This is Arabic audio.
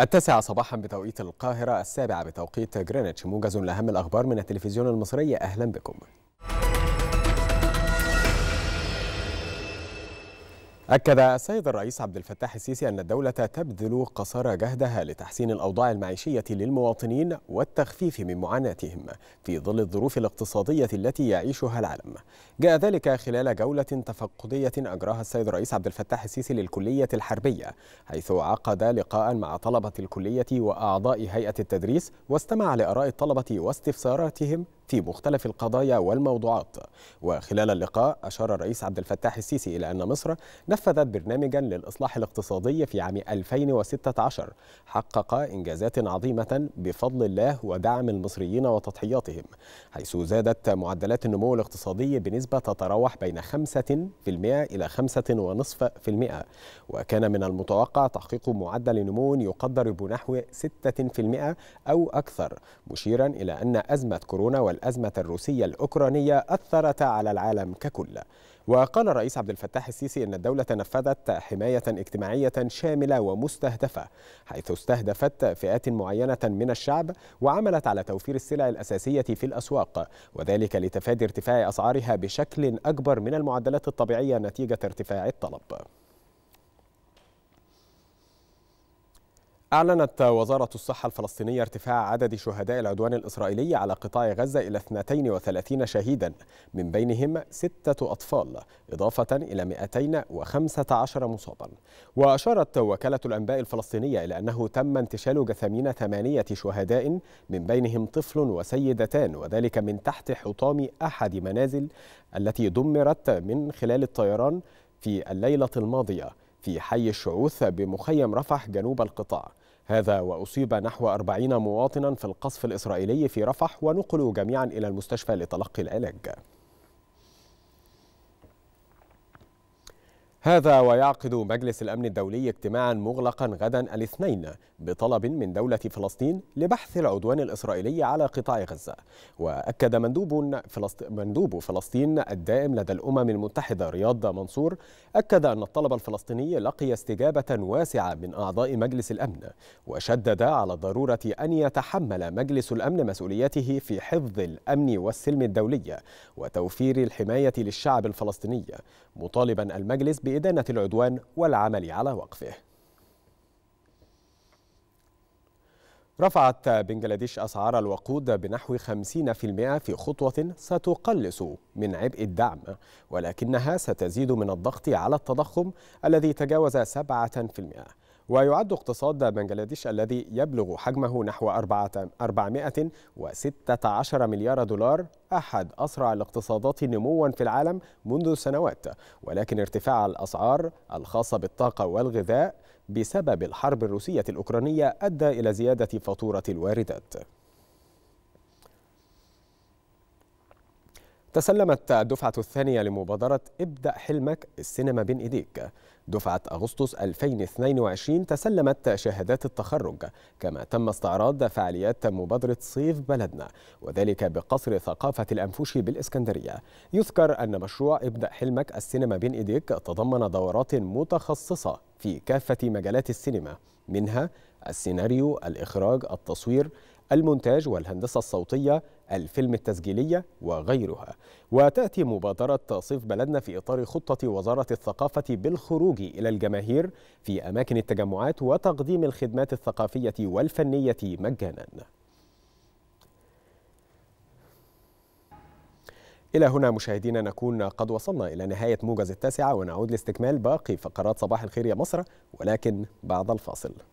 التاسعة صباحا بتوقيت القاهرة السابعة بتوقيت جرينتش موجز لأهم الأخبار من التلفزيون المصري أهلا بكم أكد السيد الرئيس عبد الفتاح السيسي أن الدولة تبذل قصارى جهدها لتحسين الأوضاع المعيشية للمواطنين والتخفيف من معاناتهم في ظل الظروف الاقتصادية التي يعيشها العالم. جاء ذلك خلال جولة تفقدية أجراها السيد الرئيس عبد الفتاح السيسي للكلية الحربية، حيث عقد لقاء مع طلبة الكلية وأعضاء هيئة التدريس واستمع لآراء الطلبة واستفساراتهم في مختلف القضايا والموضوعات وخلال اللقاء أشار الرئيس عبد الفتاح السيسي إلى أن مصر نفذت برنامجا للإصلاح الاقتصادي في عام 2016 حقق إنجازات عظيمة بفضل الله ودعم المصريين وتضحياتهم حيث زادت معدلات النمو الاقتصادي بنسبة تتراوح بين 5% إلى 5.5% وكان من المتوقع تحقيق معدل نمو يقدر بنحو 6% أو أكثر مشيرا إلى أن أزمة كورونا وال الأزمة الروسية الأوكرانية أثرت على العالم ككل وقال الرئيس عبد الفتاح السيسي إن الدولة نفذت حماية اجتماعية شاملة ومستهدفة حيث استهدفت فئات معينة من الشعب وعملت على توفير السلع الأساسية في الأسواق وذلك لتفادي ارتفاع أسعارها بشكل أكبر من المعدلات الطبيعية نتيجة ارتفاع الطلب أعلنت وزارة الصحة الفلسطينية ارتفاع عدد شهداء العدوان الإسرائيلي على قطاع غزة إلى 32 شهيدا من بينهم ستة أطفال إضافة إلى 215 مصابا وأشارت وكالة الأنباء الفلسطينية إلى أنه تم انتشال جثامين ثمانية شهداء من بينهم طفل وسيدتان وذلك من تحت حطام أحد منازل التي دمرت من خلال الطيران في الليلة الماضية في حي الشعوث بمخيم رفح جنوب القطاع هذا وأصيب نحو أربعين مواطنا في القصف الإسرائيلي في رفح ونقلوا جميعا إلى المستشفى لتلقي العلاج هذا ويعقد مجلس الأمن الدولي اجتماعا مغلقا غدا الاثنين بطلب من دولة فلسطين لبحث العدوان الإسرائيلي على قطاع غزة وأكد مندوب مندوب فلسطين الدائم لدى الأمم المتحدة رياض منصور أكد أن الطلب الفلسطيني لقي استجابة واسعة من أعضاء مجلس الأمن وشدد على ضرورة أن يتحمل مجلس الأمن مسؤوليته في حفظ الأمن والسلم الدولي وتوفير الحماية للشعب الفلسطيني مطالبا المجلس بإدانة العدوان والعمل على وقفه رفعت بنجلاديش أسعار الوقود بنحو 50% في خطوة ستقلص من عبء الدعم ولكنها ستزيد من الضغط على التضخم الذي تجاوز 7% ويعد اقتصاد بنجلاديش الذي يبلغ حجمه نحو 416 مليار دولار أحد أسرع الاقتصادات نموا في العالم منذ سنوات ولكن ارتفاع الأسعار الخاصة بالطاقة والغذاء بسبب الحرب الروسية الأوكرانية أدى إلى زيادة فاتورة الواردات تسلمت الدفعة الثانية لمبادرة ابدأ حلمك السينما بين إيديك دفعة أغسطس 2022 تسلمت شهادات التخرج كما تم استعراض فعاليات مبادرة صيف بلدنا وذلك بقصر ثقافة الأنفوشي بالإسكندرية يذكر أن مشروع ابدأ حلمك السينما بين إيديك تضمن دورات متخصصة في كافة مجالات السينما منها السيناريو، الإخراج، التصوير، المونتاج والهندسة الصوتية الفيلم التسجيلية وغيرها وتأتي مبادرة صيف بلدنا في إطار خطة وزارة الثقافة بالخروج إلى الجماهير في أماكن التجمعات وتقديم الخدمات الثقافية والفنية مجانا إلى هنا مشاهدينا نكون قد وصلنا إلى نهاية موجز التاسعة ونعود لاستكمال باقي فقرات صباح الخير يا مصر ولكن بعد الفاصل